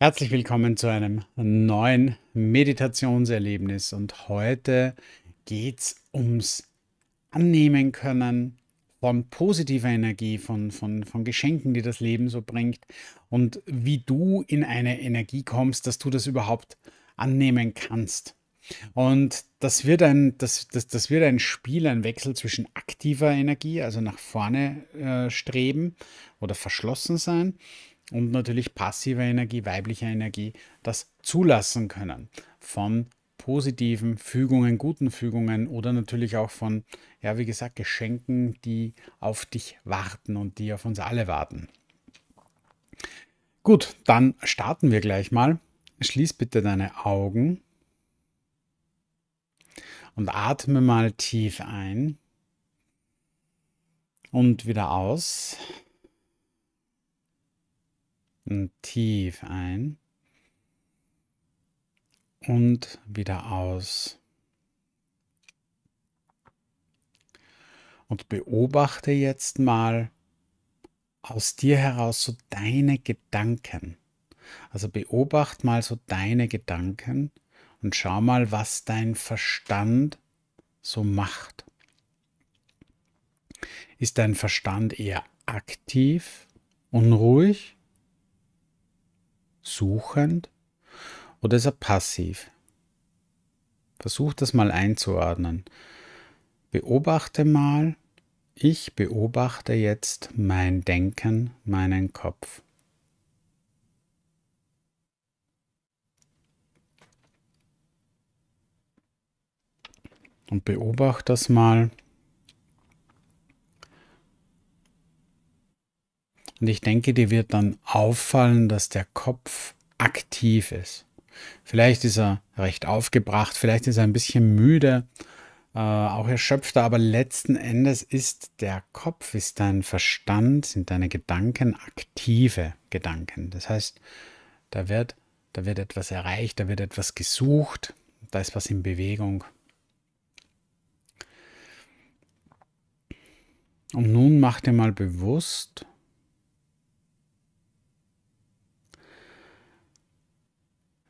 Herzlich willkommen zu einem neuen Meditationserlebnis und heute geht es ums Annehmen können von positiver Energie, von, von, von Geschenken, die das Leben so bringt und wie du in eine Energie kommst, dass du das überhaupt annehmen kannst. Und das wird ein, das, das, das wird ein Spiel, ein Wechsel zwischen aktiver Energie, also nach vorne äh, streben oder verschlossen sein und natürlich passive Energie, weibliche Energie, das zulassen können von positiven Fügungen, guten Fügungen oder natürlich auch von, ja, wie gesagt, Geschenken, die auf dich warten und die auf uns alle warten. Gut, dann starten wir gleich mal. Schließ bitte deine Augen und atme mal tief ein und wieder aus. Und tief ein. Und wieder aus. Und beobachte jetzt mal aus dir heraus so deine Gedanken. Also beobachte mal so deine Gedanken und schau mal, was dein Verstand so macht. Ist dein Verstand eher aktiv, unruhig suchend oder ist er passiv? Versuch das mal einzuordnen. Beobachte mal, ich beobachte jetzt mein Denken, meinen Kopf. Und beobachte das mal Und ich denke, dir wird dann auffallen, dass der Kopf aktiv ist. Vielleicht ist er recht aufgebracht, vielleicht ist er ein bisschen müde, äh, auch erschöpfter, aber letzten Endes ist der Kopf, ist dein Verstand, sind deine Gedanken aktive Gedanken. Das heißt, da wird, da wird etwas erreicht, da wird etwas gesucht, da ist was in Bewegung. Und nun mach dir mal bewusst,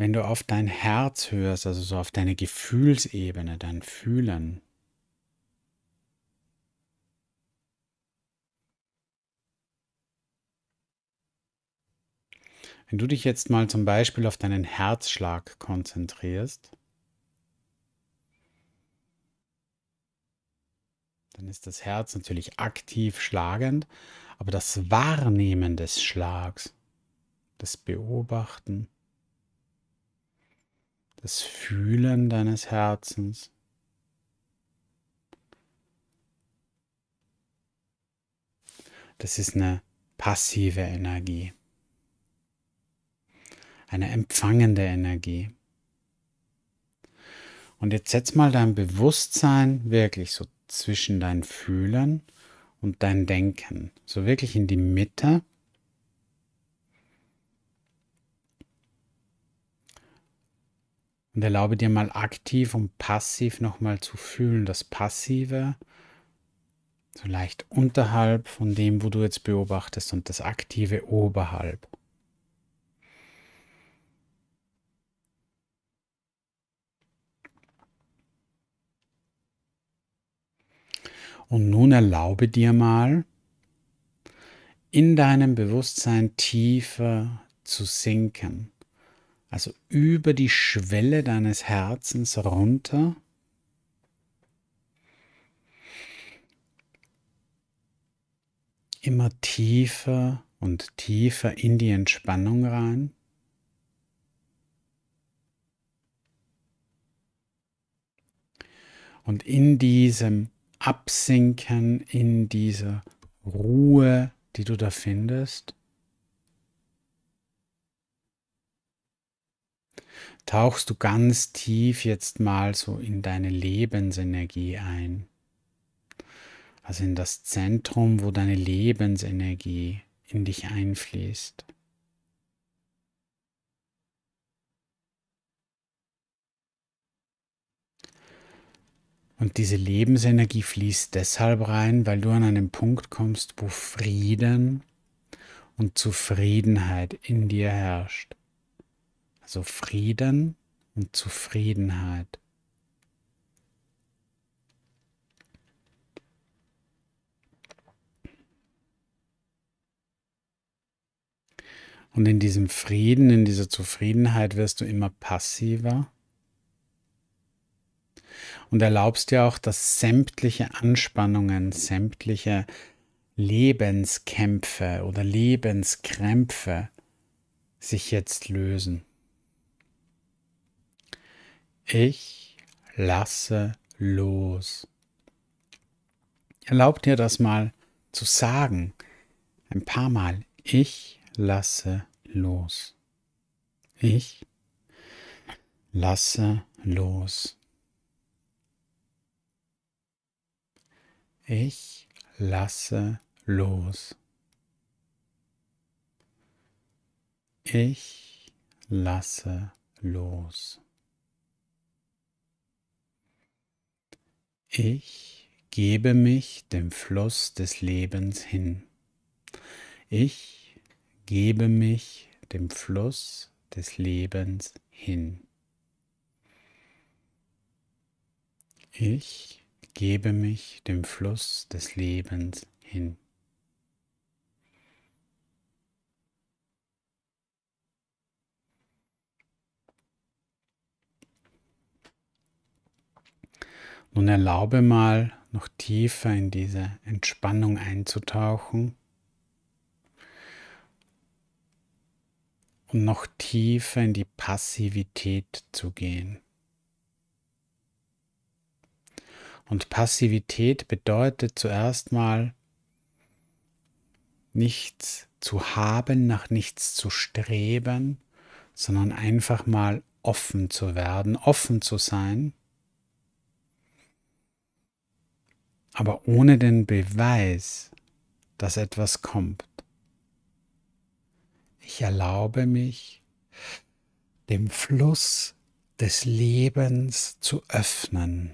Wenn du auf dein Herz hörst, also so auf deine Gefühlsebene, dein Fühlen, Wenn du dich jetzt mal zum Beispiel auf deinen Herzschlag konzentrierst, dann ist das Herz natürlich aktiv schlagend, aber das Wahrnehmen des Schlags, das Beobachten, das Fühlen deines Herzens. Das ist eine passive Energie, eine empfangende Energie. Und jetzt setz mal dein Bewusstsein wirklich so zwischen dein Fühlen und dein Denken, so wirklich in die Mitte. Und erlaube dir mal aktiv und passiv nochmal zu fühlen. Das Passive, so leicht unterhalb von dem, wo du jetzt beobachtest, und das Aktive oberhalb. Und nun erlaube dir mal, in deinem Bewusstsein tiefer zu sinken also über die Schwelle deines Herzens runter. Immer tiefer und tiefer in die Entspannung rein. Und in diesem Absinken, in dieser Ruhe, die du da findest, tauchst du ganz tief jetzt mal so in deine Lebensenergie ein. Also in das Zentrum, wo deine Lebensenergie in dich einfließt. Und diese Lebensenergie fließt deshalb rein, weil du an einen Punkt kommst, wo Frieden und Zufriedenheit in dir herrscht. Also Frieden und Zufriedenheit. Und in diesem Frieden, in dieser Zufriedenheit wirst du immer passiver und erlaubst dir auch, dass sämtliche Anspannungen, sämtliche Lebenskämpfe oder Lebenskrämpfe sich jetzt lösen. Ich lasse los. Erlaub dir das mal zu sagen, ein paar Mal. Ich lasse los. Ich lasse los. Ich lasse los. Ich lasse los. Ich gebe mich dem Fluss des Lebens hin. Ich gebe mich dem Fluss des Lebens hin. Ich gebe mich dem Fluss des Lebens hin. Nun erlaube mal, noch tiefer in diese Entspannung einzutauchen und noch tiefer in die Passivität zu gehen. Und Passivität bedeutet zuerst mal nichts zu haben, nach nichts zu streben, sondern einfach mal offen zu werden, offen zu sein aber ohne den Beweis, dass etwas kommt. Ich erlaube mich, dem Fluss des Lebens zu öffnen.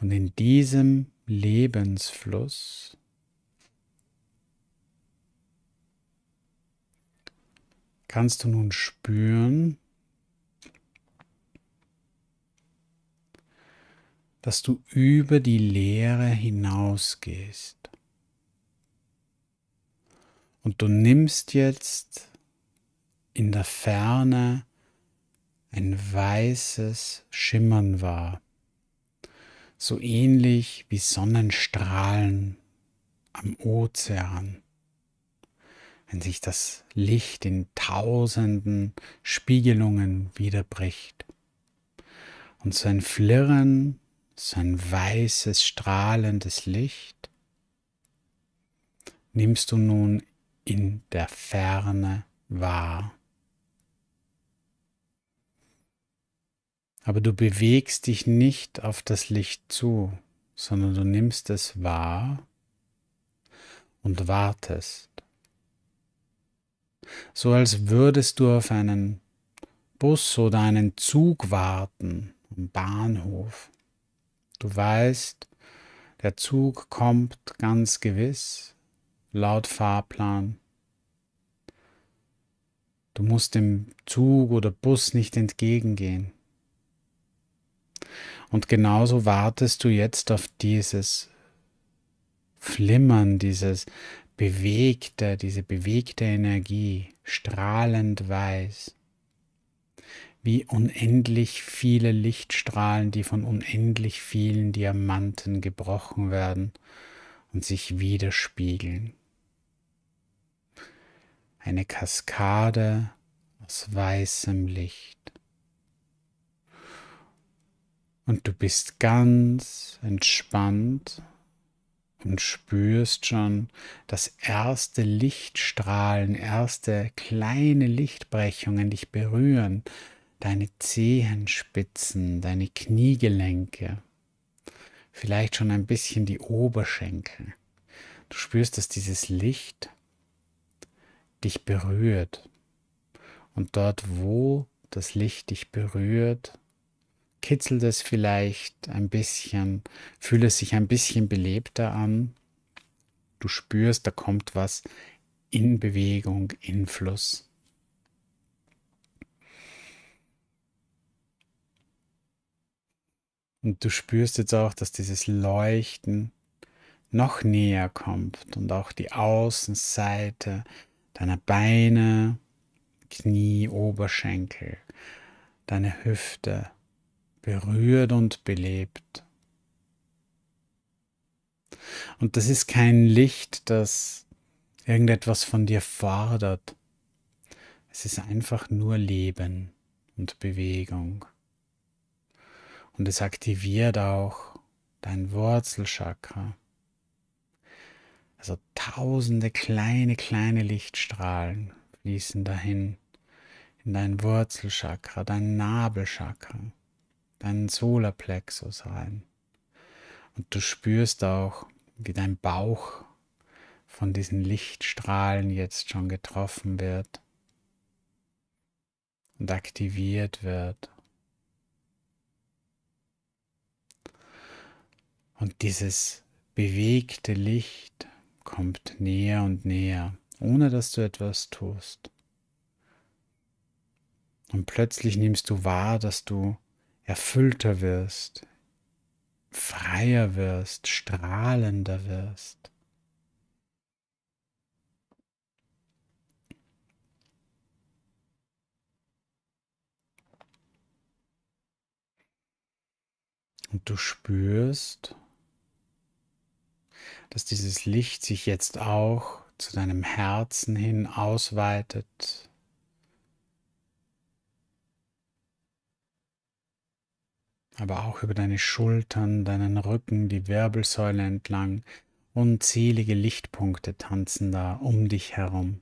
Und in diesem Lebensfluss kannst du nun spüren, dass du über die Leere hinausgehst. Und du nimmst jetzt in der Ferne ein weißes Schimmern wahr, so ähnlich wie Sonnenstrahlen am Ozean wenn sich das Licht in tausenden Spiegelungen widerbricht. Und so ein Flirren, so ein weißes, strahlendes Licht nimmst du nun in der Ferne wahr. Aber du bewegst dich nicht auf das Licht zu, sondern du nimmst es wahr und wartest so als würdest du auf einen Bus oder einen Zug warten am Bahnhof. Du weißt, der Zug kommt ganz gewiss, laut Fahrplan. Du musst dem Zug oder Bus nicht entgegengehen. Und genauso wartest du jetzt auf dieses Flimmern, dieses bewegte, diese bewegte Energie, strahlend weiß, wie unendlich viele Lichtstrahlen, die von unendlich vielen Diamanten gebrochen werden und sich widerspiegeln. Eine Kaskade aus weißem Licht. Und du bist ganz entspannt und spürst schon das erste Lichtstrahlen, erste kleine Lichtbrechungen dich berühren, deine Zehenspitzen, deine Kniegelenke, vielleicht schon ein bisschen die Oberschenkel. Du spürst, dass dieses Licht dich berührt. Und dort, wo das Licht dich berührt, kitzelt es vielleicht ein bisschen, fühlt es sich ein bisschen belebter an. Du spürst, da kommt was in Bewegung, in Fluss. Und du spürst jetzt auch, dass dieses Leuchten noch näher kommt und auch die Außenseite deiner Beine, Knie, Oberschenkel, deine Hüfte berührt und belebt. Und das ist kein Licht, das irgendetwas von dir fordert. Es ist einfach nur Leben und Bewegung. Und es aktiviert auch dein Wurzelchakra. Also tausende kleine, kleine Lichtstrahlen fließen dahin in dein Wurzelchakra, dein Nabelchakra deinen Solarplexus rein. Und du spürst auch, wie dein Bauch von diesen Lichtstrahlen jetzt schon getroffen wird und aktiviert wird. Und dieses bewegte Licht kommt näher und näher, ohne dass du etwas tust. Und plötzlich nimmst du wahr, dass du erfüllter wirst, freier wirst, strahlender wirst. Und du spürst, dass dieses Licht sich jetzt auch zu deinem Herzen hin ausweitet aber auch über deine Schultern, deinen Rücken, die Wirbelsäule entlang. Unzählige Lichtpunkte tanzen da um dich herum.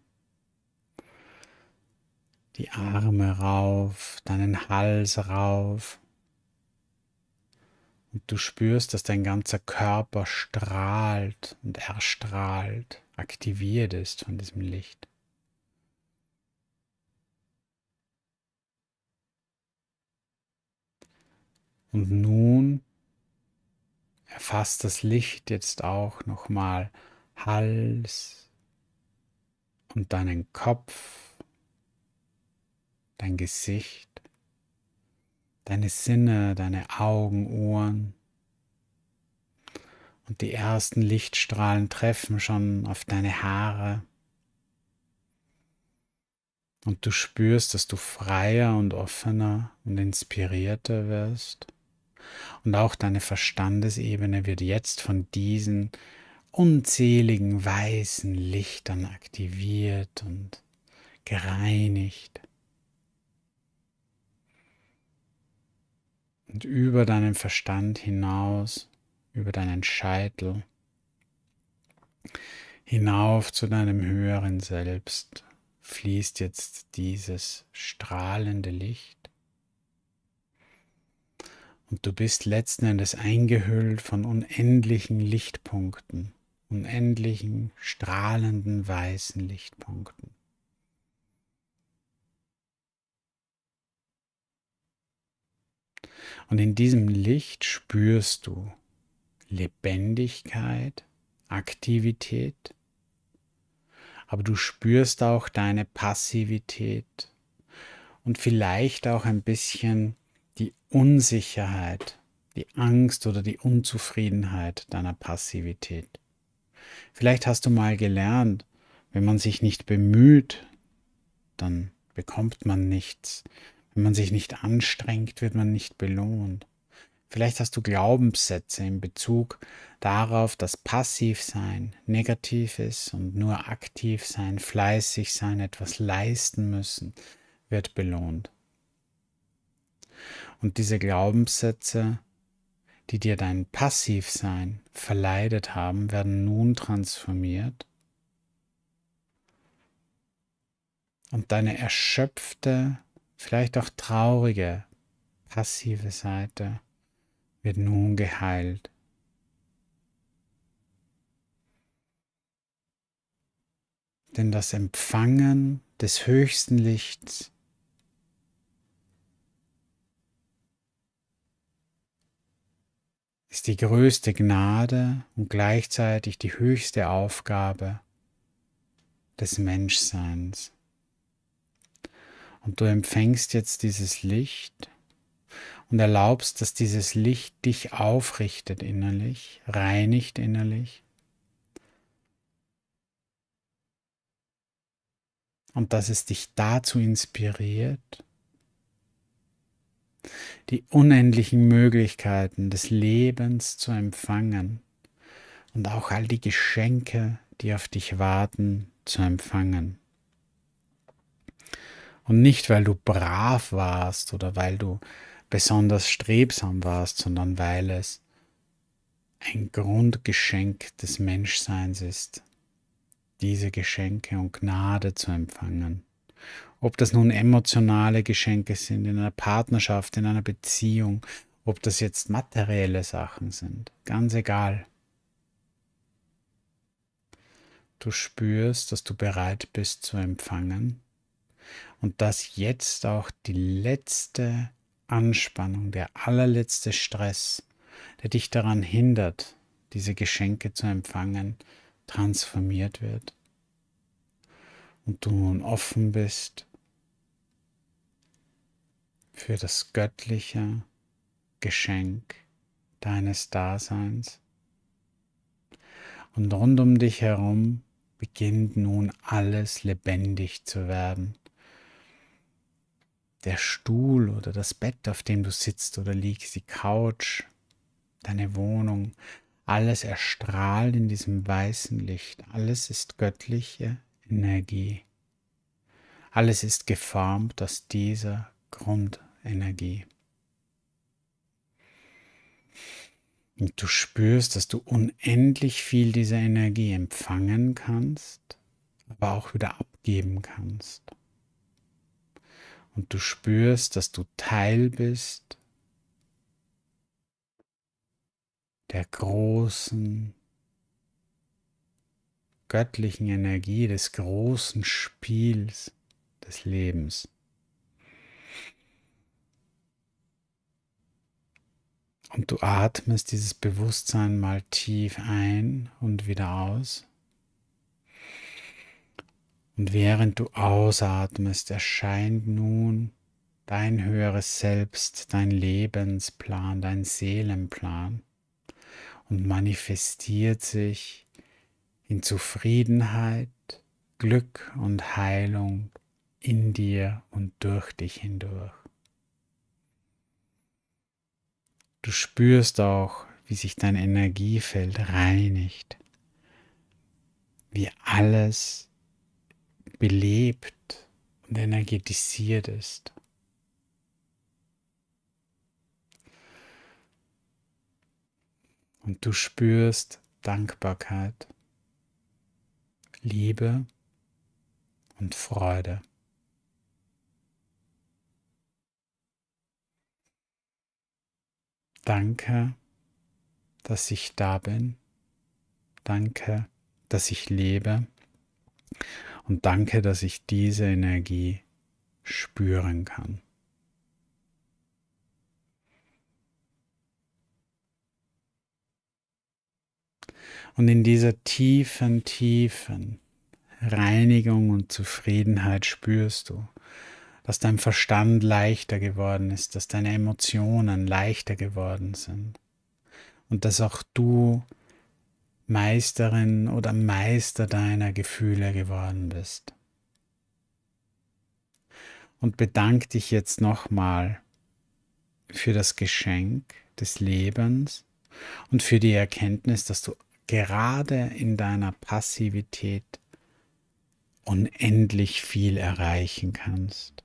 Die Arme rauf, deinen Hals rauf. Und du spürst, dass dein ganzer Körper strahlt und erstrahlt, aktiviert ist von diesem Licht. Und nun erfasst das Licht jetzt auch nochmal Hals und deinen Kopf, dein Gesicht, deine Sinne, deine Augen, Ohren. Und die ersten Lichtstrahlen treffen schon auf deine Haare. Und du spürst, dass du freier und offener und inspirierter wirst. Und auch deine Verstandesebene wird jetzt von diesen unzähligen weißen Lichtern aktiviert und gereinigt. Und über deinen Verstand hinaus, über deinen Scheitel, hinauf zu deinem höheren Selbst fließt jetzt dieses strahlende Licht. Und du bist letzten Endes eingehüllt von unendlichen Lichtpunkten, unendlichen strahlenden weißen Lichtpunkten. Und in diesem Licht spürst du Lebendigkeit, Aktivität, aber du spürst auch deine Passivität und vielleicht auch ein bisschen Unsicherheit, die Angst oder die Unzufriedenheit deiner Passivität. Vielleicht hast du mal gelernt, wenn man sich nicht bemüht, dann bekommt man nichts. Wenn man sich nicht anstrengt, wird man nicht belohnt. Vielleicht hast du Glaubenssätze in Bezug darauf, dass passiv sein negativ ist und nur aktiv sein, fleißig sein, etwas leisten müssen, wird belohnt und diese Glaubenssätze, die dir dein Passivsein verleidet haben, werden nun transformiert und deine erschöpfte, vielleicht auch traurige, passive Seite wird nun geheilt. Denn das Empfangen des höchsten Lichts ist die größte Gnade und gleichzeitig die höchste Aufgabe des Menschseins. Und du empfängst jetzt dieses Licht und erlaubst, dass dieses Licht dich aufrichtet innerlich, reinigt innerlich. Und dass es dich dazu inspiriert, die unendlichen Möglichkeiten des Lebens zu empfangen und auch all die Geschenke, die auf dich warten, zu empfangen. Und nicht, weil du brav warst oder weil du besonders strebsam warst, sondern weil es ein Grundgeschenk des Menschseins ist, diese Geschenke und Gnade zu empfangen ob das nun emotionale Geschenke sind, in einer Partnerschaft, in einer Beziehung, ob das jetzt materielle Sachen sind, ganz egal. Du spürst, dass du bereit bist zu empfangen und dass jetzt auch die letzte Anspannung, der allerletzte Stress, der dich daran hindert, diese Geschenke zu empfangen, transformiert wird. Und du nun offen bist für das göttliche Geschenk deines Daseins. Und rund um dich herum beginnt nun alles lebendig zu werden. Der Stuhl oder das Bett, auf dem du sitzt oder liegst, die Couch, deine Wohnung, alles erstrahlt in diesem weißen Licht. Alles ist göttliche Energie. Alles ist geformt aus dieser Grundenergie. Und du spürst, dass du unendlich viel dieser Energie empfangen kannst, aber auch wieder abgeben kannst. Und du spürst, dass du Teil bist der großen, göttlichen Energie, des großen Spiels des Lebens. Und du atmest dieses Bewusstsein mal tief ein und wieder aus. Und während du ausatmest, erscheint nun dein höheres Selbst, dein Lebensplan, dein Seelenplan und manifestiert sich in Zufriedenheit, Glück und Heilung in dir und durch dich hindurch. Du spürst auch, wie sich dein Energiefeld reinigt, wie alles belebt und energetisiert ist. Und du spürst Dankbarkeit, Liebe und Freude. Danke, dass ich da bin. Danke, dass ich lebe. Und danke, dass ich diese Energie spüren kann. Und in dieser tiefen, tiefen Reinigung und Zufriedenheit spürst du, dass dein Verstand leichter geworden ist, dass deine Emotionen leichter geworden sind und dass auch du Meisterin oder Meister deiner Gefühle geworden bist. Und bedank dich jetzt nochmal für das Geschenk des Lebens und für die Erkenntnis, dass du gerade in deiner Passivität unendlich viel erreichen kannst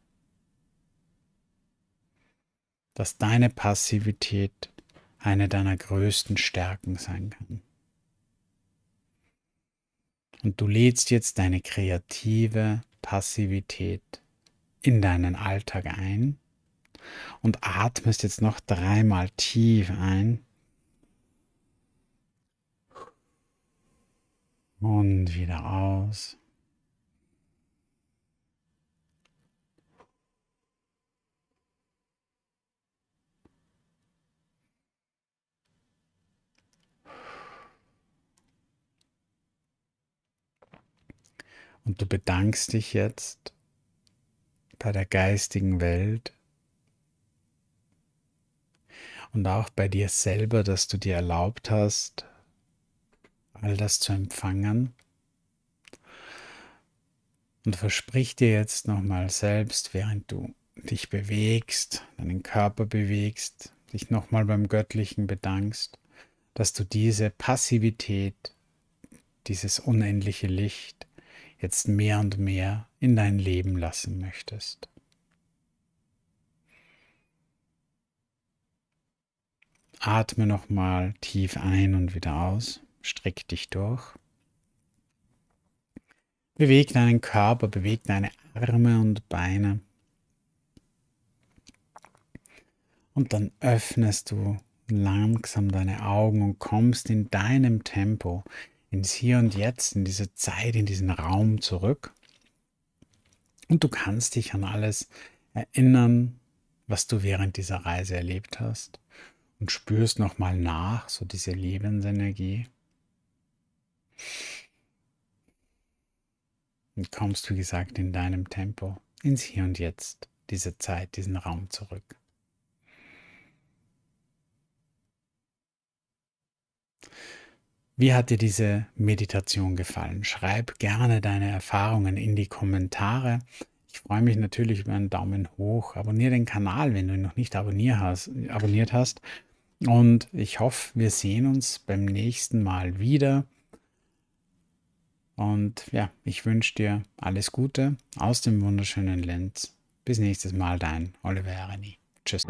dass deine Passivität eine deiner größten Stärken sein kann. Und du lädst jetzt deine kreative Passivität in deinen Alltag ein und atmest jetzt noch dreimal tief ein und wieder aus. Und du bedankst dich jetzt bei der geistigen Welt und auch bei dir selber, dass du dir erlaubt hast, all das zu empfangen. Und versprich dir jetzt nochmal selbst, während du dich bewegst, deinen Körper bewegst, dich nochmal beim Göttlichen bedankst, dass du diese Passivität, dieses unendliche Licht jetzt mehr und mehr in dein Leben lassen möchtest. Atme nochmal tief ein und wieder aus, streck dich durch. Beweg deinen Körper, beweg deine Arme und Beine. Und dann öffnest du langsam deine Augen und kommst in deinem Tempo ins Hier und Jetzt, in diese Zeit, in diesen Raum zurück. Und du kannst dich an alles erinnern, was du während dieser Reise erlebt hast und spürst nochmal nach, so diese Lebensenergie. Und kommst, wie gesagt, in deinem Tempo ins Hier und Jetzt, diese Zeit, diesen Raum zurück. Wie hat dir diese Meditation gefallen? Schreib gerne deine Erfahrungen in die Kommentare. Ich freue mich natürlich über einen Daumen hoch. Abonniere den Kanal, wenn du ihn noch nicht abonniert hast. Und ich hoffe, wir sehen uns beim nächsten Mal wieder. Und ja, ich wünsche dir alles Gute aus dem wunderschönen Lenz. Bis nächstes Mal, dein Oliver Ereni. Tschüss.